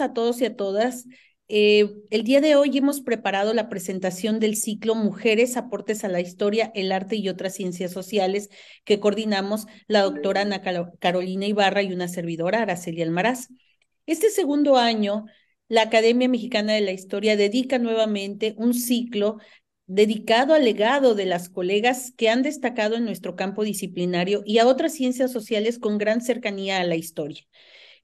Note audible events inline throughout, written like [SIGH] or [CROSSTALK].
a todos y a todas. Eh, el día de hoy hemos preparado la presentación del ciclo Mujeres, aportes a la historia, el arte y otras ciencias sociales que coordinamos la doctora Ana Carolina Ibarra y una servidora, Araceli Almaraz. Este segundo año, la Academia Mexicana de la Historia dedica nuevamente un ciclo dedicado al legado de las colegas que han destacado en nuestro campo disciplinario y a otras ciencias sociales con gran cercanía a la historia.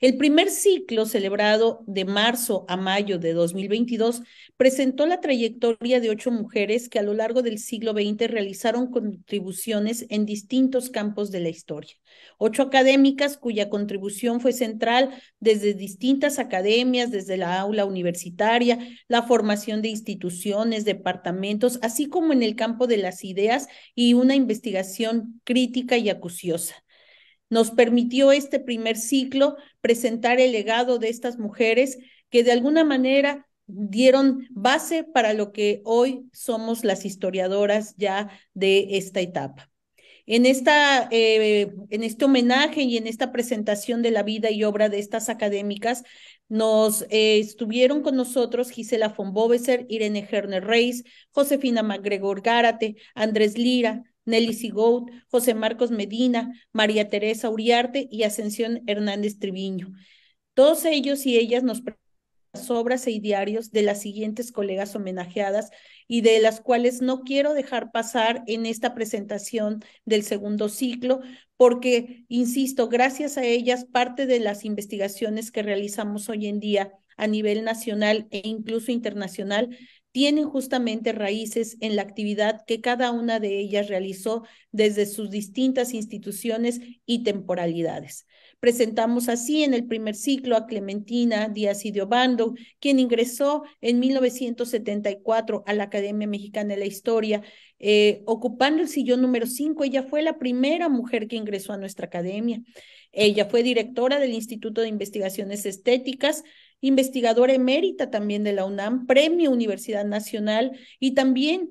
El primer ciclo, celebrado de marzo a mayo de 2022, presentó la trayectoria de ocho mujeres que a lo largo del siglo XX realizaron contribuciones en distintos campos de la historia. Ocho académicas cuya contribución fue central desde distintas academias, desde la aula universitaria, la formación de instituciones, departamentos, así como en el campo de las ideas y una investigación crítica y acuciosa. Nos permitió este primer ciclo presentar el legado de estas mujeres que de alguna manera dieron base para lo que hoy somos las historiadoras ya de esta etapa. En, esta, eh, en este homenaje y en esta presentación de la vida y obra de estas académicas, nos eh, estuvieron con nosotros Gisela von Boveser, Irene Herner Reis, Josefina MacGregor Gárate, Andrés Lira, Nelly Sigout, José Marcos Medina, María Teresa Uriarte y Ascensión Hernández Triviño. Todos ellos y ellas nos las obras y diarios de las siguientes colegas homenajeadas y de las cuales no quiero dejar pasar en esta presentación del segundo ciclo, porque, insisto, gracias a ellas parte de las investigaciones que realizamos hoy en día a nivel nacional e incluso internacional tienen justamente raíces en la actividad que cada una de ellas realizó desde sus distintas instituciones y temporalidades. Presentamos así en el primer ciclo a Clementina Díaz y quien ingresó en 1974 a la Academia Mexicana de la Historia. Eh, ocupando el sillón número 5, ella fue la primera mujer que ingresó a nuestra academia. Ella fue directora del Instituto de Investigaciones Estéticas investigadora emérita también de la UNAM, Premio Universidad Nacional y también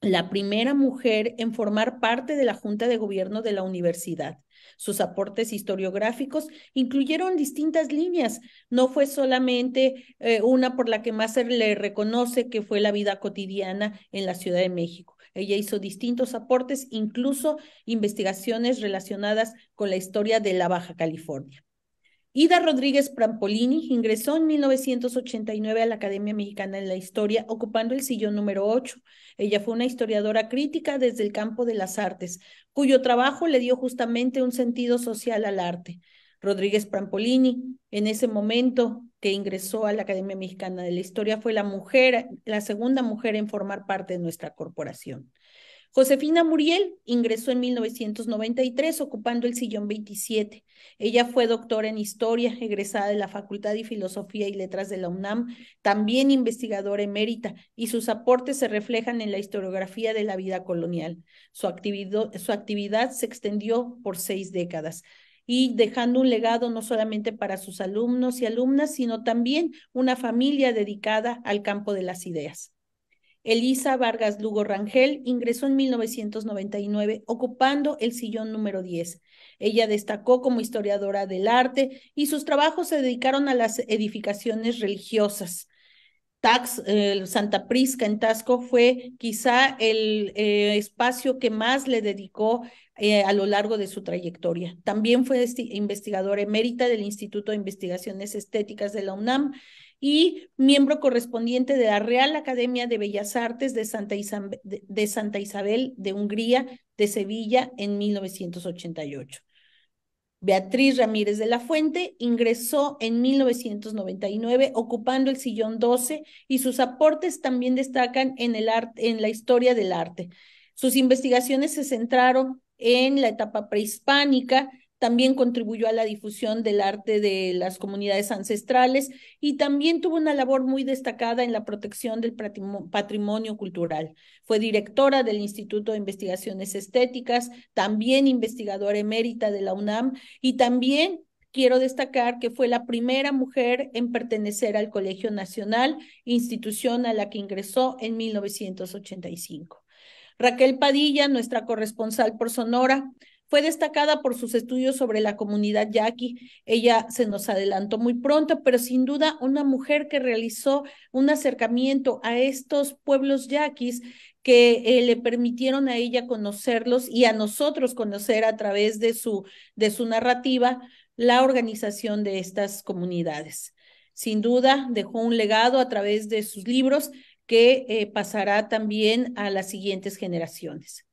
la primera mujer en formar parte de la Junta de Gobierno de la universidad. Sus aportes historiográficos incluyeron distintas líneas. No fue solamente eh, una por la que más le reconoce que fue la vida cotidiana en la Ciudad de México. Ella hizo distintos aportes, incluso investigaciones relacionadas con la historia de la Baja California. Ida Rodríguez Prampolini ingresó en 1989 a la Academia Mexicana de la Historia, ocupando el sillón número 8. Ella fue una historiadora crítica desde el campo de las artes, cuyo trabajo le dio justamente un sentido social al arte. Rodríguez Prampolini, en ese momento que ingresó a la Academia Mexicana de la Historia, fue la mujer, la segunda mujer en formar parte de nuestra corporación. Josefina Muriel ingresó en 1993 ocupando el sillón 27. Ella fue doctora en historia, egresada de la Facultad de Filosofía y Letras de la UNAM, también investigadora emérita, y sus aportes se reflejan en la historiografía de la vida colonial. Su, actividad, su actividad se extendió por seis décadas y dejando un legado no solamente para sus alumnos y alumnas, sino también una familia dedicada al campo de las ideas. Elisa Vargas Lugo Rangel ingresó en 1999 ocupando el sillón número 10. Ella destacó como historiadora del arte y sus trabajos se dedicaron a las edificaciones religiosas. Tax, Santa Prisca en Tasco fue quizá el eh, espacio que más le dedicó eh, a lo largo de su trayectoria. También fue investigadora emérita del Instituto de Investigaciones Estéticas de la UNAM y miembro correspondiente de la Real Academia de Bellas Artes de Santa, Isabel de, Hungría de Sevilla en 1988. Beatriz Ramírez de la Fuente ingresó en 1999 ocupando el sillón 12 y sus aportes también destacan en, el en la historia del arte. Sus investigaciones se centraron en la etapa prehispánica, también contribuyó a la difusión del arte de las comunidades ancestrales y también tuvo una labor muy destacada en la protección del patrimonio cultural. Fue directora del Instituto de Investigaciones Estéticas, también investigadora emérita de la UNAM y también quiero destacar que fue la primera mujer en pertenecer al Colegio Nacional, institución a la que ingresó en 1985. Raquel Padilla, nuestra corresponsal por Sonora, fue destacada por sus estudios sobre la comunidad yaqui. Ella se nos adelantó muy pronto, pero sin duda una mujer que realizó un acercamiento a estos pueblos yaquis que eh, le permitieron a ella conocerlos y a nosotros conocer a través de su, de su narrativa la organización de estas comunidades. Sin duda, dejó un legado a través de sus libros que eh, pasará también a las siguientes generaciones.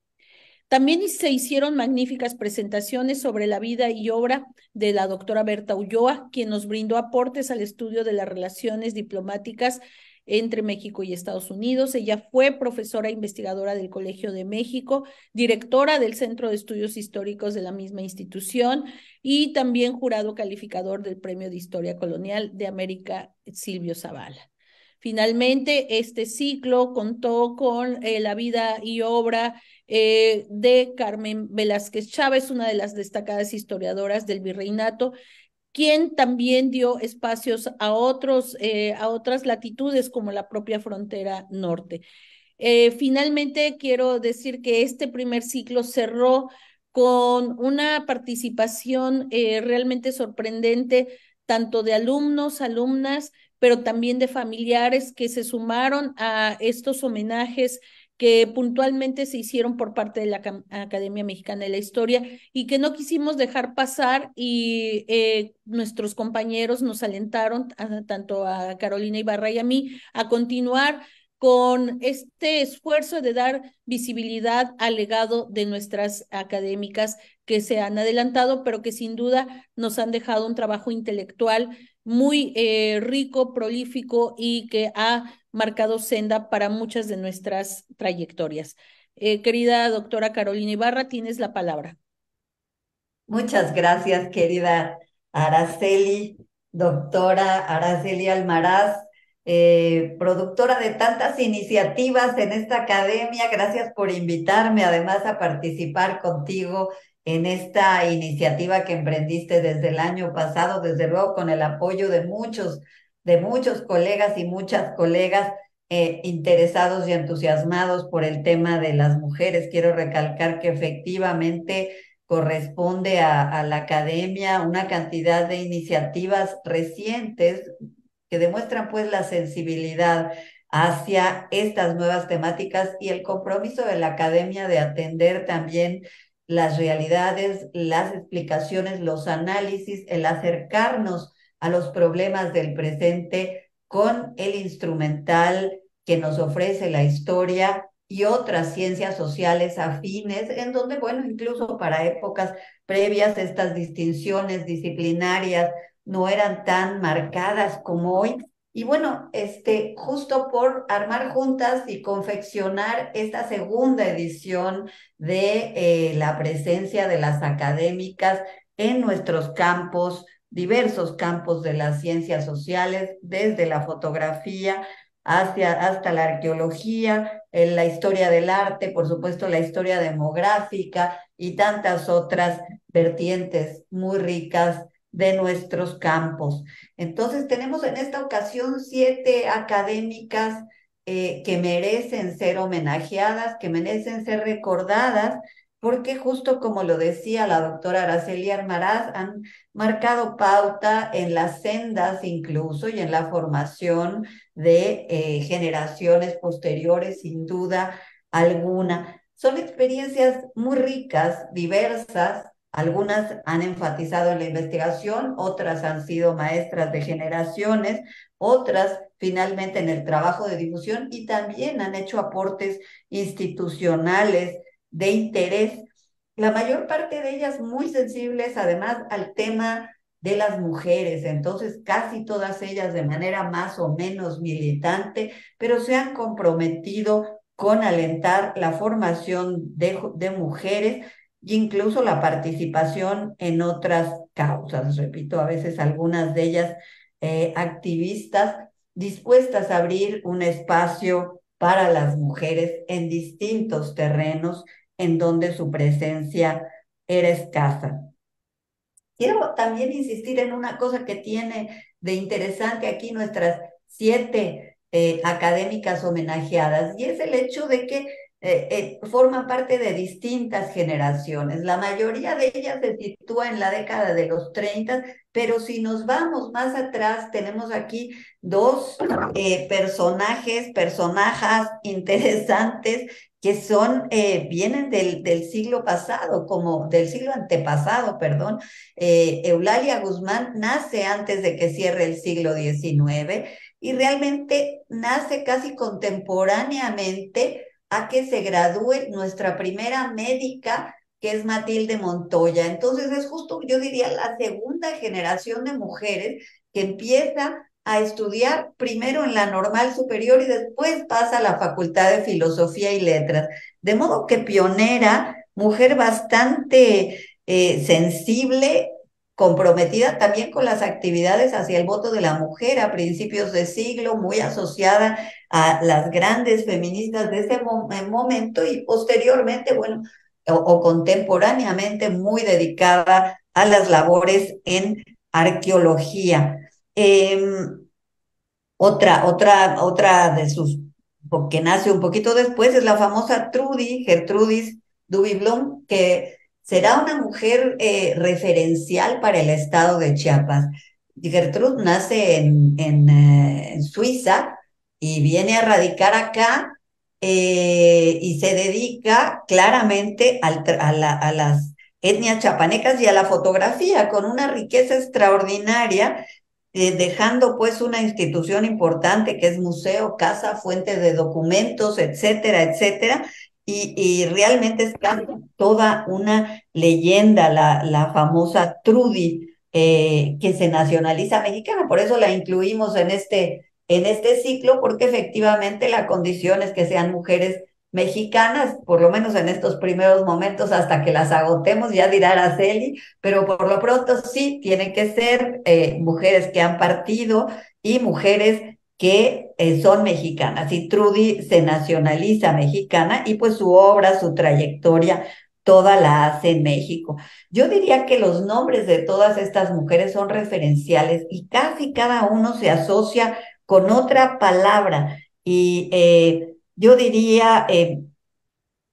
También se hicieron magníficas presentaciones sobre la vida y obra de la doctora Berta Ulloa, quien nos brindó aportes al estudio de las relaciones diplomáticas entre México y Estados Unidos. Ella fue profesora investigadora del Colegio de México, directora del Centro de Estudios Históricos de la misma institución y también jurado calificador del Premio de Historia Colonial de América Silvio Zavala. Finalmente, este ciclo contó con eh, la vida y obra eh, de Carmen Velázquez Chávez, una de las destacadas historiadoras del virreinato, quien también dio espacios a, otros, eh, a otras latitudes como la propia frontera norte. Eh, finalmente, quiero decir que este primer ciclo cerró con una participación realmente sorprendente, tanto de alumnos, alumnas, pero también de familiares que se sumaron a estos homenajes que puntualmente se hicieron por parte de la Academia Mexicana de la Historia y que no quisimos dejar pasar y eh, nuestros compañeros nos alentaron, tanto a Carolina Ibarra y a mí, a continuar con este esfuerzo de dar visibilidad al legado de nuestras académicas que se han adelantado, pero que sin duda nos han dejado un trabajo intelectual muy eh, rico, prolífico y que ha marcado senda para muchas de nuestras trayectorias. Eh, querida doctora Carolina Ibarra, tienes la palabra. Muchas gracias, querida Araceli, doctora Araceli Almaraz, eh, productora de tantas iniciativas en esta academia. Gracias por invitarme además a participar contigo en esta iniciativa que emprendiste desde el año pasado, desde luego con el apoyo de muchos de muchos colegas y muchas colegas eh, interesados y entusiasmados por el tema de las mujeres. Quiero recalcar que efectivamente corresponde a, a la academia una cantidad de iniciativas recientes que demuestran pues la sensibilidad hacia estas nuevas temáticas y el compromiso de la academia de atender también las realidades, las explicaciones, los análisis, el acercarnos a los problemas del presente con el instrumental que nos ofrece la historia y otras ciencias sociales afines, en donde, bueno, incluso para épocas previas estas distinciones disciplinarias no eran tan marcadas como hoy. Y bueno, este, justo por armar juntas y confeccionar esta segunda edición de eh, la presencia de las académicas en nuestros campos diversos campos de las ciencias sociales, desde la fotografía hasta la arqueología, en la historia del arte, por supuesto la historia demográfica y tantas otras vertientes muy ricas de nuestros campos. Entonces tenemos en esta ocasión siete académicas eh, que merecen ser homenajeadas, que merecen ser recordadas porque justo como lo decía la doctora Araceli Armaraz, han marcado pauta en las sendas incluso y en la formación de eh, generaciones posteriores, sin duda alguna. Son experiencias muy ricas, diversas. Algunas han enfatizado en la investigación, otras han sido maestras de generaciones, otras finalmente en el trabajo de difusión y también han hecho aportes institucionales de interés, la mayor parte de ellas muy sensibles además al tema de las mujeres, entonces casi todas ellas de manera más o menos militante, pero se han comprometido con alentar la formación de, mujeres e incluso la participación en otras causas, repito, a veces algunas de ellas eh, activistas dispuestas a abrir un espacio para las mujeres en distintos terrenos en donde su presencia era escasa. Quiero también insistir en una cosa que tiene de interesante aquí nuestras siete eh, académicas homenajeadas, y es el hecho de que eh, eh, forman parte de distintas generaciones. La mayoría de ellas se sitúa en la década de los 30, pero si nos vamos más atrás, tenemos aquí dos eh, personajes, personajes [LAUGHS] interesantes que son, vienen del, del, siglo pasado, como del siglo antepasado, perdón. Eulalia Guzmán nace antes de que cierre el siglo XIX y realmente nace casi contemporáneamente a que se gradúe nuestra primera médica, que es Matilde Montoya. Entonces es justo, yo diría, la segunda generación de mujeres que empieza a estudiar primero en la normal superior y después pasa a la Facultad de Filosofía y Letras. De modo que pionera, mujer bastante eh, sensible, comprometida también con las actividades hacia el voto de la mujer a principios de siglo, muy asociada a las grandes feministas de ese eh, momento y posteriormente, bueno, o, contemporáneamente muy dedicada a las labores en arqueología. Em, otra, otra, otra de sus, que nace un poquito después, es la famosa Trudy, Gertrudis Blum que será una mujer eh, referencial para el estado de Chiapas. Gertrud nace en, eh, Suiza y viene a radicar acá eh, y se dedica claramente a, las etnias chapanecas y a la fotografía con una riqueza extraordinaria dejando pues una institución importante que es museo, casa, fuente de documentos, etcétera, etcétera, y, realmente es toda una leyenda, la, la famosa Trudy, eh, que se nacionaliza mexicana. Por eso la incluimos en este, en este ciclo, porque efectivamente la condición es que sean mujeres mexicanas, por lo menos en estos primeros momentos, hasta que las agotemos, ya dirá Araceli, pero por lo pronto sí, tienen que ser eh, mujeres que han partido y mujeres que eh, son mexicanas. Y Trudy se nacionaliza mexicana y pues su obra, su trayectoria, toda la hace en México. Yo diría que los nombres de todas estas mujeres son referenciales y casi cada uno se asocia con otra palabra. Y eh, yo diría, eh,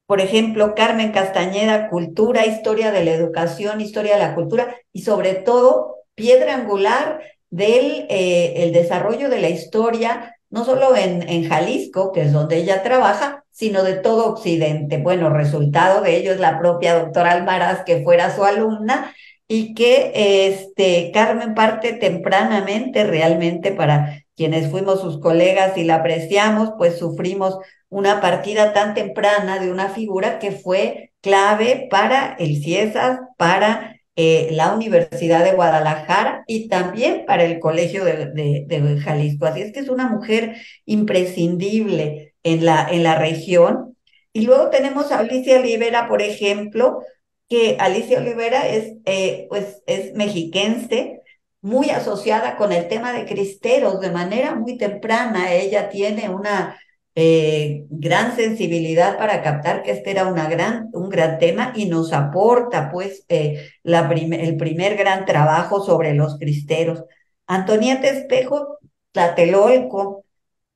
por ejemplo, Carmen Castañeda, cultura, historia de la educación, historia de la cultura y sobre todo piedra angular del eh, el desarrollo de la historia, no solo en, en Jalisco, que es donde ella trabaja, sino de todo Occidente. Bueno, resultado de ello es la propia doctora Almaraz, que fuera su alumna, y que este, Carmen parte tempranamente realmente para quienes fuimos sus colegas y la apreciamos, pues sufrimos una partida tan temprana de una figura que fue clave para el CIESAS, para eh, la Universidad de Guadalajara y también para el Colegio de, Jalisco. Así es que es una mujer imprescindible en la, en la región. Y luego tenemos a Alicia Olivera, por ejemplo, que Alicia Olivera es, eh, pues, es mexiquense, muy asociada con el tema de cristeros de manera muy temprana. Ella tiene una eh, gran sensibilidad para captar que este era gran, un gran tema y nos aporta pues eh, la el primer gran trabajo sobre los cristeros. Antonieta Espejo, Tlatelolco,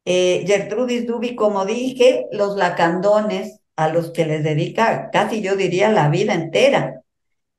eh, Gertrudis Dubi, como dije, los lacandones a los que les dedica casi yo diría la vida entera.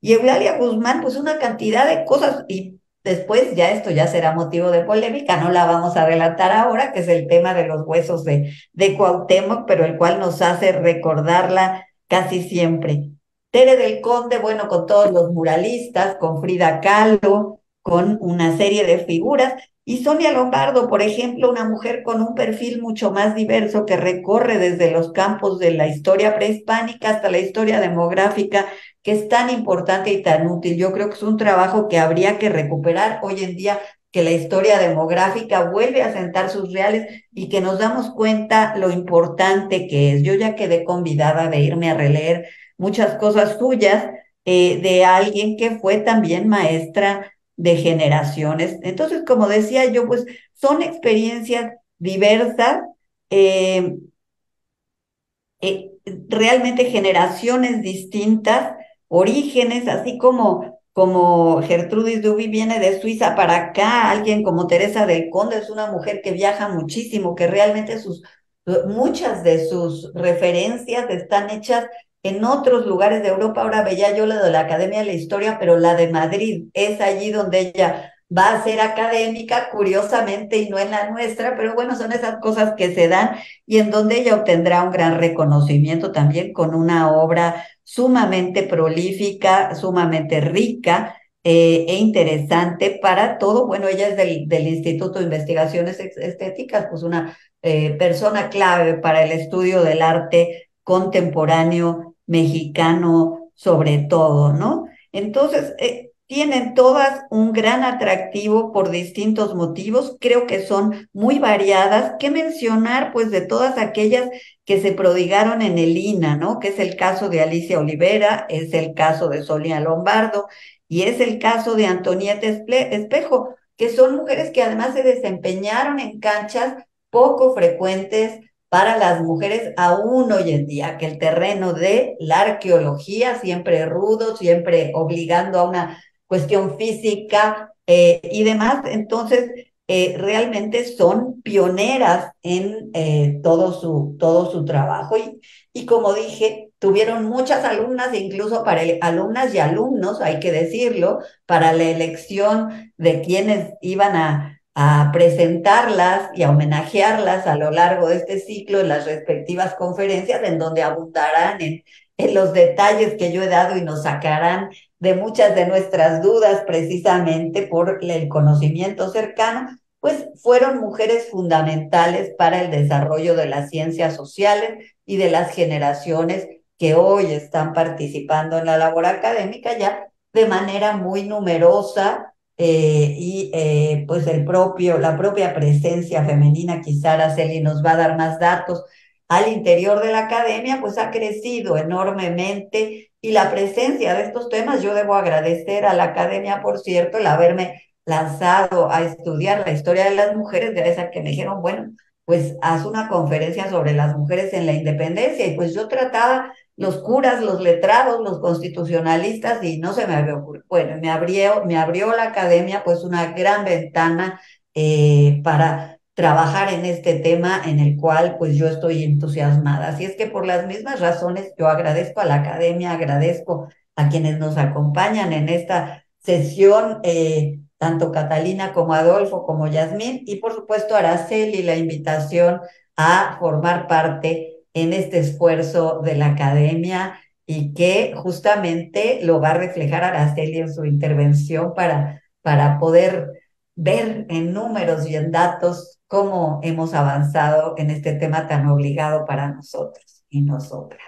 Y Eulalia Guzmán, pues una cantidad de cosas y Después ya esto ya será motivo de polémica, no la vamos a relatar ahora, que es el tema de los huesos de, de Cuauhtémoc, pero el cual nos hace recordarla casi siempre. Tere del Conde, bueno, con todos los muralistas, con Frida Kahlo, con una serie de figuras y Sonia Lombardo, por ejemplo, una mujer con un perfil mucho más diverso que recorre desde los campos de la historia prehispánica hasta la historia demográfica, que es tan importante y tan útil. Yo creo que es un trabajo que habría que recuperar hoy en día, que la historia demográfica vuelve a sentar sus reales y que nos damos cuenta lo importante que es. Yo ya quedé convidada de irme a releer muchas cosas suyas eh, de alguien que fue también maestra de generaciones. Entonces, como decía yo, pues son experiencias diversas, eh, eh, realmente generaciones distintas, orígenes, así como, como Gertrudis Duby viene de Suiza para acá, alguien como Teresa de Conde es una mujer que viaja muchísimo, que realmente sus, muchas de sus referencias están hechas en otros lugares de Europa. Ahora veía yo la de la Academia de la Historia, pero la de Madrid es allí donde ella va a ser académica, curiosamente, y no en la nuestra, pero bueno, son esas cosas que se dan y en donde ella obtendrá un gran reconocimiento también con una obra sumamente prolífica, sumamente rica. Eh, e interesante para todo. Bueno, ella es del, Instituto de Investigaciones Estéticas, pues una eh, persona clave para el estudio del arte contemporáneo mexicano sobre todo, ¿no? Entonces, eh, tienen todas un gran atractivo por distintos motivos, creo que son muy variadas. ¿Qué mencionar? Pues de todas aquellas que se prodigaron en el INA, ¿no? Que es el caso de Alicia Olivera, es el caso de Sonia Lombardo y es el caso de Antonieta Espejo, que son mujeres que además se desempeñaron en canchas poco frecuentes, para las mujeres aún hoy en día, que el terreno de la arqueología, siempre rudo, siempre obligando a una cuestión física eh, y demás, entonces eh, realmente son pioneras en eh, todo, su, todo su trabajo. Y, y como dije, tuvieron muchas alumnas, e incluso para alumnas y alumnos, hay que decirlo, para la elección de quienes iban a a presentarlas y a homenajearlas a lo largo de este ciclo en las respectivas conferencias, en donde abundarán en, los detalles que yo he dado y nos sacarán de muchas de nuestras dudas precisamente por el conocimiento cercano, pues fueron mujeres fundamentales para el desarrollo de las ciencias sociales y de las generaciones que hoy están participando en la labor académica ya de manera muy numerosa, eh, y eh, pues el propio, la propia presencia femenina, quizá Araceli nos va a dar más datos, al interior de la academia, pues ha crecido enormemente y la presencia de estos temas, yo debo agradecer a la academia, por cierto, el haberme lanzado a estudiar la historia de las mujeres, de a que me dijeron, bueno, pues haz una conferencia sobre las mujeres en la independencia. Y pues yo trataba los curas, los letrados, los constitucionalistas y no se me había Bueno, me abrió, me abrió la academia pues una gran ventana eh, para trabajar en este tema en el cual pues yo estoy entusiasmada. Así es que por las mismas razones yo agradezco a la academia, agradezco a quienes nos acompañan en esta sesión, eh, tanto Catalina como Adolfo como Yasmín y por supuesto Araceli la invitación a formar parte en este esfuerzo de la academia y que justamente lo va a reflejar Araceli en su intervención para, para poder ver en números y en datos cómo hemos avanzado en este tema tan obligado para nosotros y nosotras.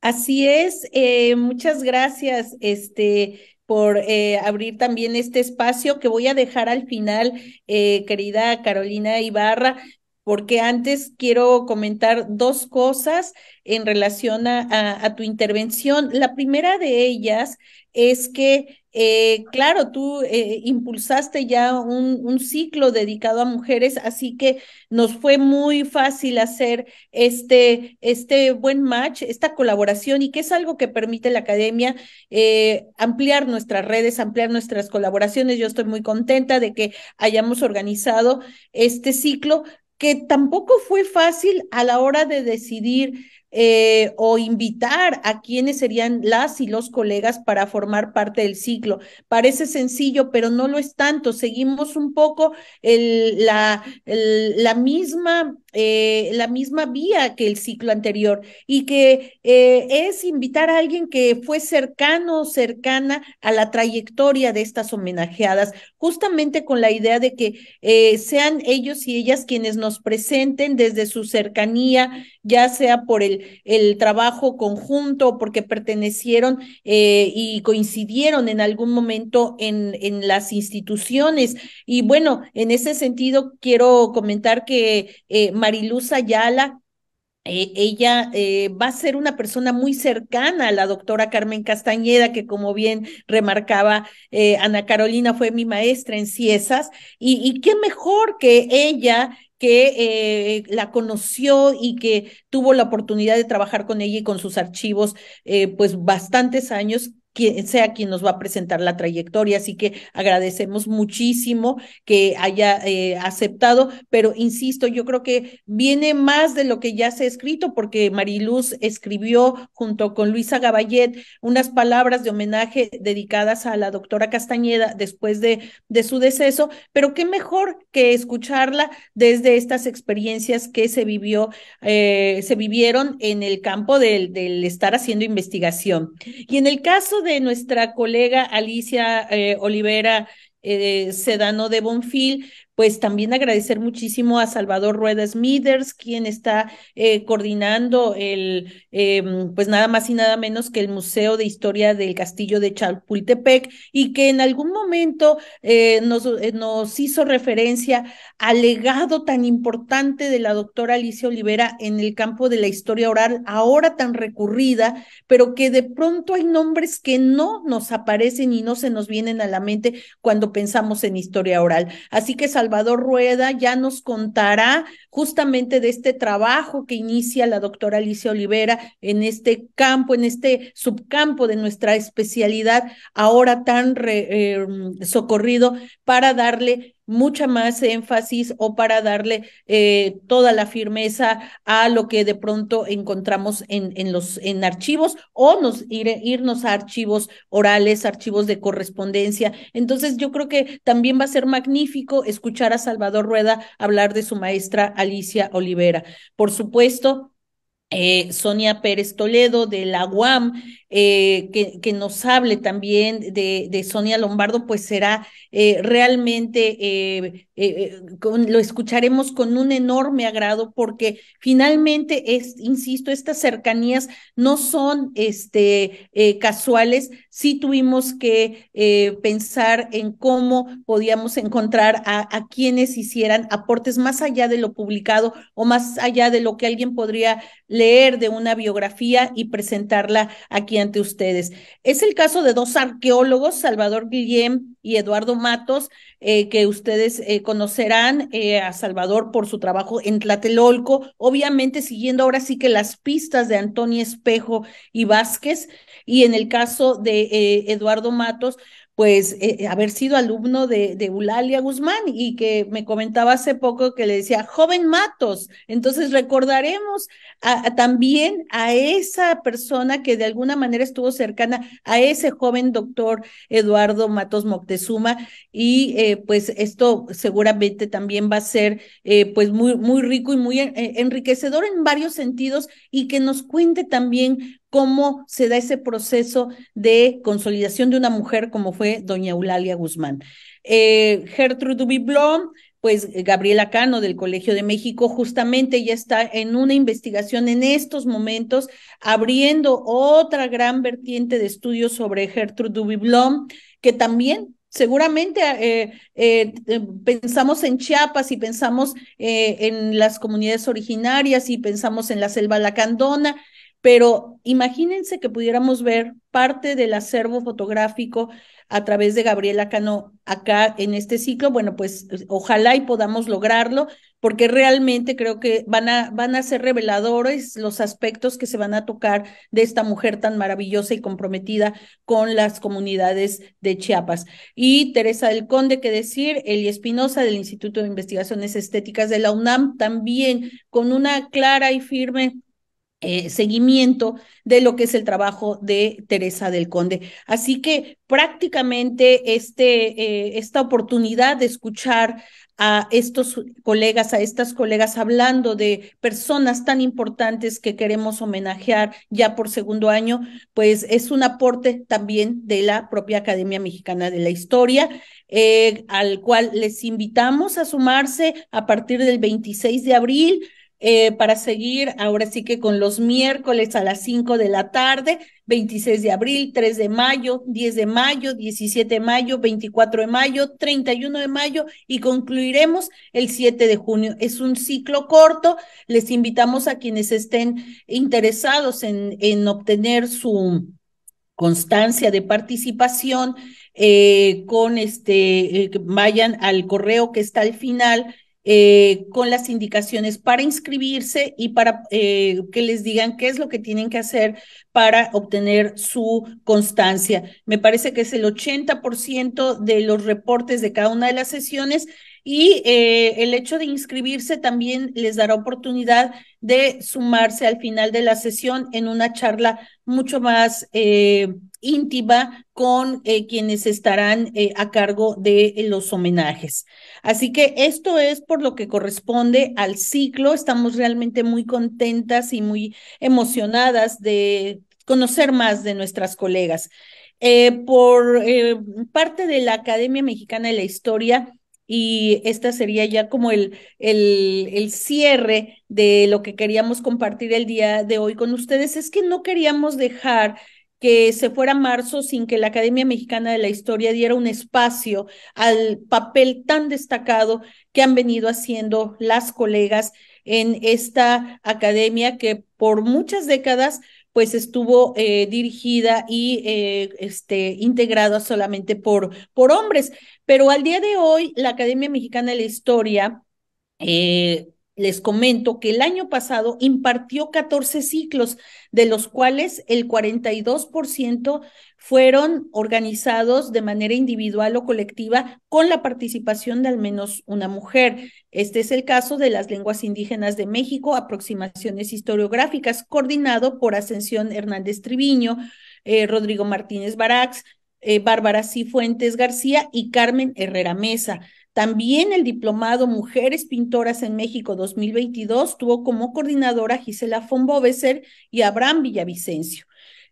Así es, eh, muchas gracias este, por eh, abrir también este espacio que voy a dejar al final, eh, querida Carolina Ibarra, porque antes quiero comentar dos cosas en relación a, tu intervención. La primera de ellas es que, eh, claro, tú eh, impulsaste ya un, ciclo dedicado a mujeres, así que nos fue muy fácil hacer este, este buen match, esta colaboración, y que es algo que permite la academia eh, ampliar nuestras redes, ampliar nuestras colaboraciones. Yo estoy muy contenta de que hayamos organizado este ciclo, que tampoco fue fácil a la hora de decidir eh, o invitar a quienes serían las y los colegas para formar parte del ciclo. Parece sencillo, pero no lo es tanto. Seguimos un poco la, misma, eh, la misma vía que el ciclo anterior y que eh, es invitar a alguien que fue cercano o cercana a la trayectoria de estas homenajeadas, justamente con la idea de que sean ellos y ellas quienes nos presenten desde su cercanía, ya sea por el el, trabajo conjunto, porque pertenecieron eh, y coincidieron en algún momento en, en las instituciones. Y bueno, en ese sentido quiero comentar que eh, Mariluz Ayala eh, ella va a ser una persona muy cercana a la doctora Carmen Castañeda, que como bien remarcaba Ana Carolina, fue mi maestra en Ciesas, y qué mejor que ella que eh, la conoció y que tuvo la oportunidad de trabajar con ella y con sus archivos, eh, pues bastantes años quien sea quien nos va a presentar la trayectoria. Así que agradecemos muchísimo que haya eh, aceptado, pero insisto, yo creo que viene más de lo que ya se ha escrito, porque Mariluz escribió junto con Luisa Gaballet unas palabras de homenaje dedicadas a la doctora Castañeda después de, de su deceso, pero qué mejor que escucharla desde estas experiencias que se vivió, eh, se vivieron en el campo del, del estar haciendo investigación. Y en el caso de de nuestra colega Alicia eh, Olivera eh, Sedano de Bonfil, pues también agradecer muchísimo a Salvador Rueda Smithers, quien está eh, coordinando el, em, pues nada más y nada menos que el Museo de Historia del Castillo de Chapultepec y que en algún momento eh, eh, nos, hizo referencia al legado tan importante de la doctora Alicia Olivera en el campo de la historia oral, ahora tan recurrida, pero que de pronto hay nombres que no nos aparecen y no se nos vienen a la mente cuando pensamos en historia oral. Así que Salvador Salvador Rueda ya nos contará justamente de este trabajo que inicia la doctora Alicia Olivera en este campo, en este subcampo de nuestra especialidad, ahora tan eh, mm, socorrido, para darle mucha más énfasis o para darle eh, toda la firmeza a lo que de pronto encontramos en, en los en archivos o nos irnos a archivos orales, archivos de correspondencia. Entonces yo creo que también va a ser magnífico escuchar a Salvador Rueda hablar de su maestra Alicia Olivera. Por supuesto, eh, Sonia Pérez Toledo de la UAM, eh, que, nos hable también de, Sonia Lombardo, pues será eh, realmente, lo escucharemos con un enorme agrado porque finalmente, es, insisto, estas cercanías no son este, casuales, si tuvimos que pensar en cómo podíamos encontrar a, a quienes hicieran aportes más allá de lo publicado o más allá de lo que alguien podría leer de una biografía y presentarla aquí ante ustedes. Es el caso de dos arqueólogos, Salvador Guillén y Eduardo Matos, eh, que ustedes eh, conocerán eh, a Salvador por su trabajo en Tlatelolco, obviamente siguiendo ahora sí que las pistas de Antonio Espejo y Vázquez, y en el caso de Eduardo Matos, pues eh, eh, haber sido alumno de, de Eulalia Guzmán y que me comentaba hace poco que le decía, joven Matos, entonces recordaremos también a esa persona que de alguna manera estuvo cercana a ese joven doctor Eduardo Matos Moctezuma y eh, pues esto seguramente también va a ser pues muy, muy rico y muy enriquecedor en varios sentidos y que nos cuente también cómo se da ese proceso de consolidación de una mujer como fue doña Eulalia Guzmán. Eh, Gertrude Blom pues Gabriela Cano del Colegio de México, justamente ya está en una investigación en estos momentos, abriendo otra gran vertiente de estudios sobre Gertrude Blom que también Seguramente eh, eh, eh, pensamos en Chiapas y pensamos en las comunidades originarias y pensamos en la selva lacandona pero imagínense que pudiéramos ver parte del acervo fotográfico a través de Gabriela Cano acá en este ciclo. Bueno, pues, pues ojalá y podamos lograrlo, porque realmente creo que van a, van a ser reveladores los aspectos que se van a tocar de esta mujer tan maravillosa y comprometida con las comunidades de Chiapas. Y Teresa del Conde, que decir, Eli Espinosa del Instituto de Investigaciones Estéticas de la UNAM, también con una clara y firme eh, seguimiento de lo que es el trabajo de Teresa del Conde. Así que prácticamente este, eh, esta oportunidad de escuchar a estos colegas, a estas colegas hablando de personas tan importantes que queremos homenajear ya por segundo año, pues es un aporte también de la propia Academia Mexicana de la Historia, eh, al cual les invitamos a sumarse a partir del 26 de abril. Eh, para seguir ahora sí que con los miércoles a las 5 de la tarde, 26 de abril, 3 de mayo, 10 de mayo, 17 de mayo, 24 de mayo, 31 de mayo y concluiremos el 7 de junio. Es un ciclo corto. Les invitamos a quienes estén interesados en, obtener su constancia de participación eh, con este, eh, vayan al correo que está al final eh, con las indicaciones para inscribirse y para eh, que les digan qué es lo que tienen que hacer para obtener su constancia. Me parece que es el 80% de los reportes de cada una de las sesiones y eh, el hecho de inscribirse también les dará oportunidad de sumarse al final de la sesión en una charla mucho más eh, íntima con eh, quienes estarán a cargo de los homenajes. Así que esto es por lo que corresponde al ciclo. Estamos realmente muy contentas y muy emocionadas de conocer más de nuestras colegas. por parte de la Academia Mexicana de la Historia, y esta sería ya como el, el, el, cierre de lo que queríamos compartir el día de hoy con ustedes, es que no queríamos dejar que se fuera marzo sin que la Academia Mexicana de la Historia diera un espacio al papel tan destacado que han venido haciendo las colegas en esta academia que por muchas décadas pues estuvo eh, dirigida y eh, este, integrada solamente por, por hombres. Pero al día de hoy, la Academia Mexicana de la Historia... Eh, les comento que el año pasado impartió 14 ciclos, de los cuales el 42% fueron organizados de manera individual o colectiva con la participación de al menos una mujer. Este es el caso de las lenguas indígenas de México, aproximaciones historiográficas, coordinado por Ascensión Hernández Triviño, eh, Rodrigo Martínez Barax, eh, Bárbara Cifuentes García y Carmen Herrera Mesa. También el diplomado Mujeres Pintoras en México 2022 tuvo como coordinadora Gisela von y Abraham Villavicencio.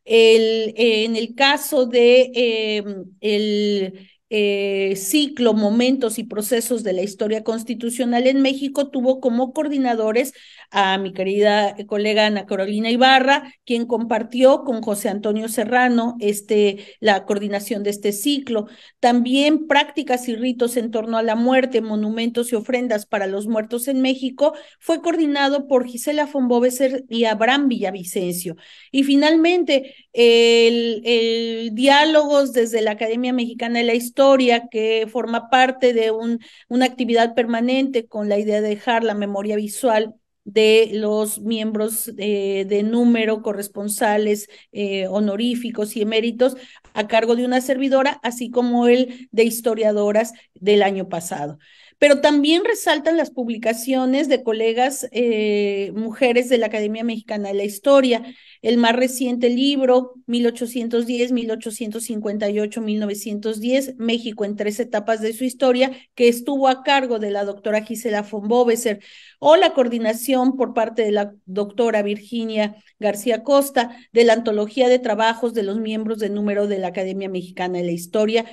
El, en el caso de eh, el, eh, ciclo, momentos y procesos de la historia constitucional en México, tuvo como coordinadores a mi querida colega Ana Carolina Ibarra, quien compartió con José Antonio Serrano este, la coordinación de este ciclo. También prácticas y ritos en torno a la muerte, monumentos y ofrendas para los muertos en México, fue coordinado por Gisela Fombóveser y Abraham Villavicencio. Y finalmente, el, el diálogos desde la Academia Mexicana de la Historia que forma parte de una actividad permanente con la idea de dejar la memoria visual de los miembros eh, de número, corresponsales, eh, honoríficos y eméritos a cargo de una servidora, así como el de historiadoras del año pasado pero también resaltan las publicaciones de colegas eh, mujeres de la Academia Mexicana de la Historia. El más reciente libro, 1810, 1858, 1910, México en tres etapas de su historia, que estuvo a cargo de la doctora Gisela von Boveser, o la coordinación por parte de la doctora Virginia García Costa de la Antología de Trabajos de los miembros de número de la Academia Mexicana de la Historia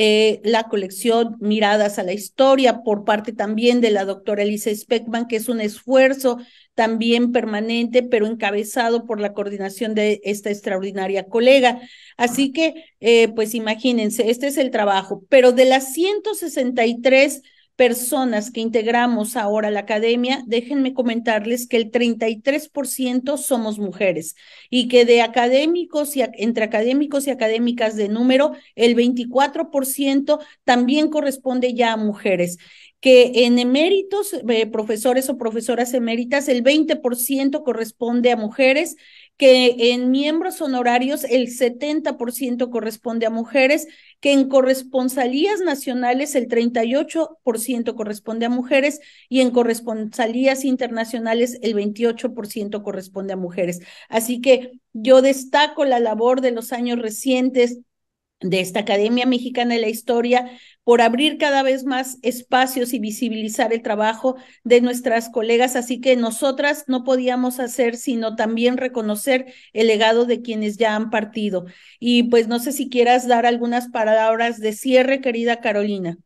eh, la colección Miradas a la Historia por parte también de la doctora Elisa Speckman, que es un esfuerzo también permanente, pero encabezado por la coordinación de esta extraordinaria colega. Así que, eh, pues imagínense, este es el trabajo, pero de las 163 personas que integramos ahora la academia, déjenme comentarles que el 33% somos mujeres y que de académicos y entre académicos y académicas de número, el 24% también corresponde ya a mujeres que en eméritos, eh, profesores o profesoras eméritas, el 20% corresponde a mujeres, que en miembros honorarios el 70% corresponde a mujeres, que en corresponsalías nacionales el 38% corresponde a mujeres y en corresponsalías internacionales el 28% corresponde a mujeres. Así que yo destaco la labor de los años recientes de esta Academia Mexicana de la Historia por abrir cada vez más espacios y visibilizar el trabajo de nuestras colegas. Así que nosotras no podíamos hacer sino también reconocer el legado de quienes ya han partido. Y pues no sé si quieras dar algunas palabras de cierre, querida Carolina.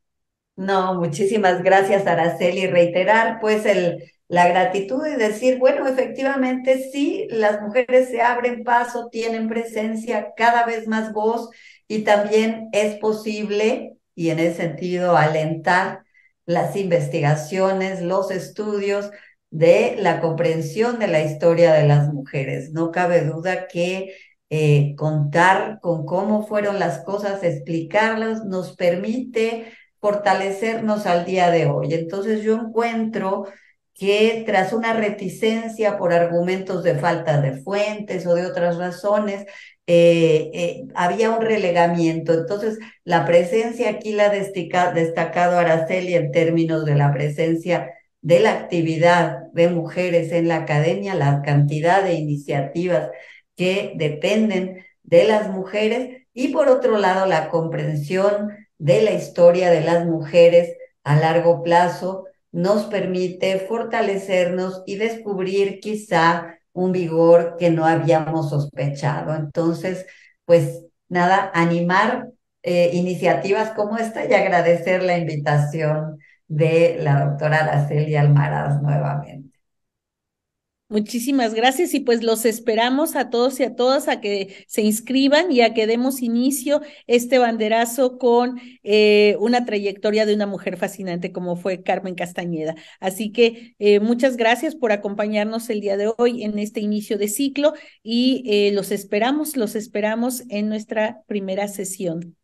No, muchísimas gracias, Araceli. Reiterar pues el, la gratitud y decir, bueno, efectivamente sí, las mujeres se abren paso, tienen presencia, cada vez más voz y también es posible, y en ese sentido, alentar las investigaciones, los estudios de la comprensión de la historia de las mujeres. No cabe duda que eh, contar con cómo fueron las cosas, explicarlas, nos permite fortalecernos al día de hoy. Entonces yo encuentro que tras una reticencia por argumentos de falta de fuentes o de otras razones, eh, eh, había un relegamiento. Entonces, la presencia aquí la ha destacado Araceli en términos de la presencia de la actividad de mujeres en la academia, la cantidad de iniciativas que dependen de las mujeres y por otro lado la comprensión de la historia de las mujeres a largo plazo nos permite fortalecernos y descubrir quizá un vigor que no habíamos sospechado. Entonces, pues nada, animar eh, iniciativas como esta y agradecer la invitación de la doctora Araceli Almaraz nuevamente. Muchísimas gracias y pues los esperamos a todos y a todas a que se inscriban y a que demos inicio este banderazo con eh, una trayectoria de una mujer fascinante como fue Carmen Castañeda. Así que eh, muchas gracias por acompañarnos el día de hoy en este inicio de ciclo y eh, los esperamos, los esperamos en nuestra primera sesión.